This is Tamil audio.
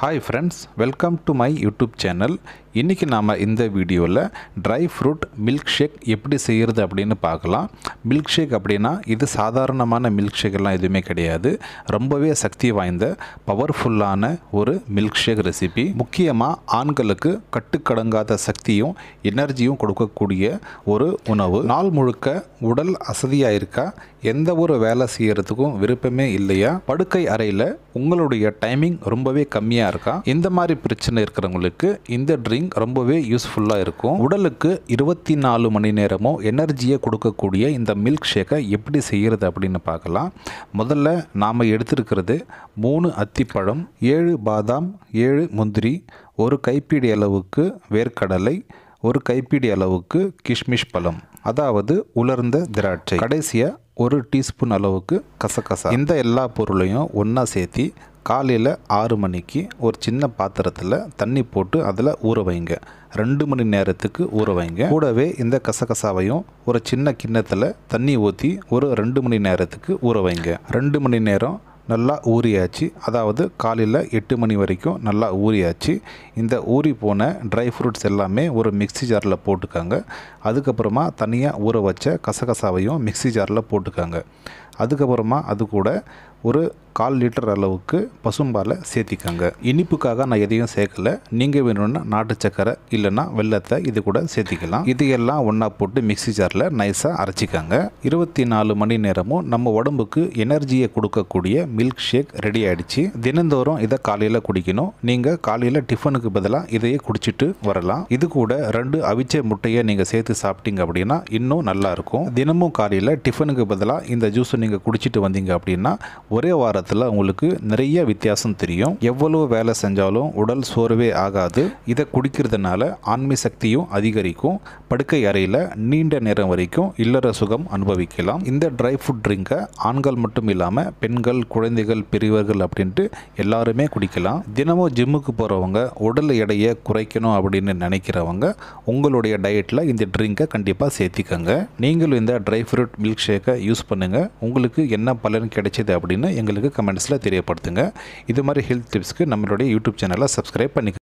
hi friends welcome to my YouTube channel இன்றைக்கி நாம் இந்த வீடியோவில் ட்ரை ஃப்ரூட் மில்க் ஷேக் எப்படி செய்கிறது அப்படின்னு பார்க்கலாம் மில்க் ஷேக் அப்படின்னா இது சாதாரணமான மில்க் ஷேக்கெல்லாம் எதுவுமே கிடையாது ரொம்பவே சக்தி வாய்ந்த பவர்ஃபுல்லான ஒரு மில்க் ஷேக் ரெசிபி முக்கியமாக ஆண்களுக்கு கட்டுக்கடங்காத சக்தியும் எனர்ஜியும் கொடுக்கக்கூடிய ஒரு உணவு நாள் முழுக்க உடல் அசதியாக இருக்கா எந்த ஒரு வேலை செய்கிறதுக்கும் விருப்பமே இல்லையா படுக்கை அறையில் உங்களுடைய டைமிங் ரொம்பவே கம்மியாக கம்மியாக இருக்கா இந்த மாதிரி பிரச்சனை இருக்கிறவங்களுக்கு இந்த ட்ரிங்க் ரொம்பவே யூஸ்ஃபுல்லாக இருக்கும் உடலுக்கு இருபத்தி நாலு மணி நேரமும் எனர்ஜியை கொடுக்கக்கூடிய இந்த மில்க் ஷேக்கை எப்படி செய்கிறது அப்படின்னு பார்க்கலாம் முதல்ல நாம் எடுத்துருக்கிறது மூணு அத்திப்பழம் ஏழு பாதாம் ஏழு முந்திரி ஒரு கைப்பிடி அளவுக்கு வேர்க்கடலை ஒரு கைப்பிடி அளவுக்கு கிஷ்மிஷ் பழம் அதாவது உலர்ந்த திராட்சை கடைசியாக ஒரு டீஸ்பூன் அளவுக்கு கசகசா இந்த எல்லா பொருளையும் ஒன்றா சேர்த்து காலையில் ஆறு மணிக்கு ஒரு சின்ன பாத்திரத்தில் தண்ணி போட்டு அதில் ஊற வைங்க ரெண்டு மணி நேரத்துக்கு ஊற வைங்க கூடவே இந்த கசகசாவையும் ஒரு சின்ன கிண்ணத்தில் தண்ணி ஊற்றி ஒரு ரெண்டு மணி நேரத்துக்கு ஊற வைங்க ரெண்டு மணி நேரம் நல்லா ஊறியாச்சு அதாவது காலையில் எட்டு மணி வரைக்கும் நல்லா ஊறியாச்சு இந்த ஊறி போன ட்ரை ஃப்ரூட்ஸ் எல்லாமே ஒரு மிக்சி ஜாரில் போட்டுக்காங்க அதுக்கப்புறமா தனியாக ஊற வச்ச கசகசாவையும் மிக்சி ஜாரில் போட்டுக்காங்க அதுக்கப்புறமா அது கூட ஒரு கால் லிட்டர் அளவுக்கு பசும்பாலை சேர்த்திக்கங்க இனிப்புக்காக நான் எதையும் சேர்க்கலை நீங்கள் வேணும்னா நாட்டு சக்கரை இல்லைன்னா வெள்ளத்தை இது கூட சேர்த்திக்கலாம் இதையெல்லாம் ஒன்றா போட்டு மிக்சி ஜாரில் நைஸாக அரைச்சிக்கங்க இருபத்தி நாலு மணி நேரமும் நம்ம உடம்புக்கு எனர்ஜியை கொடுக்கக்கூடிய மில்க் ஷேக் ரெடி ஆகிடுச்சு தினந்தோறும் இதை காலையில் குடிக்கணும் நீங்கள் காலையில் டிஃபனுக்கு பதிலாக இதையே குடிச்சிட்டு வரலாம் இது கூட ரெண்டு அவிச்ச முட்டையை நீங்கள் சேர்த்து சாப்பிட்டீங்க அப்படின்னா இன்னும் நல்லாயிருக்கும் தினமும் காலையில் டிஃபனுக்கு பதிலாக இந்த ஜூஸை நீங்கள் குடிச்சிட்டு வந்தீங்க அப்படின்னா ஒரே வாரத்தில் உங்களுக்கு நிறைய வித்தியாசம் தெரியும் எவ்வளோ வேலை செஞ்சாலும் உடல் சோர்வே ஆகாது இதை குடிக்கிறதுனால ஆன்மீ சக்தியும் அதிகரிக்கும் படுக்கை அறையில் நீண்ட நேரம் வரைக்கும் இல்லற சுகம் அனுபவிக்கலாம் இந்த ட்ரை ஃப்ரூட் ட்ரிங்கை ஆண்கள் மட்டும் இல்லாமல் பெண்கள் குழந்தைகள் பெரியவர்கள் அப்படின்ட்டு எல்லாருமே குடிக்கலாம் தினமும் ஜிம்முக்கு போகிறவங்க உடல் எடையை குறைக்கணும் அப்படின்னு நினைக்கிறவங்க உங்களுடைய டயட்டில் இந்த ட்ரிங்கை கண்டிப்பாக சேர்த்திக்கங்க நீங்களும் இந்த ட்ரை ஃப்ரூட் மில்க் ஷேக்கை யூஸ் பண்ணுங்கள் உங்கள் உங்களுக்கு என்ன பலன் கிடைச்சிது அப்படின்னு எங்களுக்கு கமெண்ட்ஸில் தெரியப்படுத்துங்க இது மாதிரி ஹெல்த் டிப்ஸ்க்கு நம்மளுடைய யூடியூப் சேனலை சப்ஸ்கிரைப் பண்ணிக்க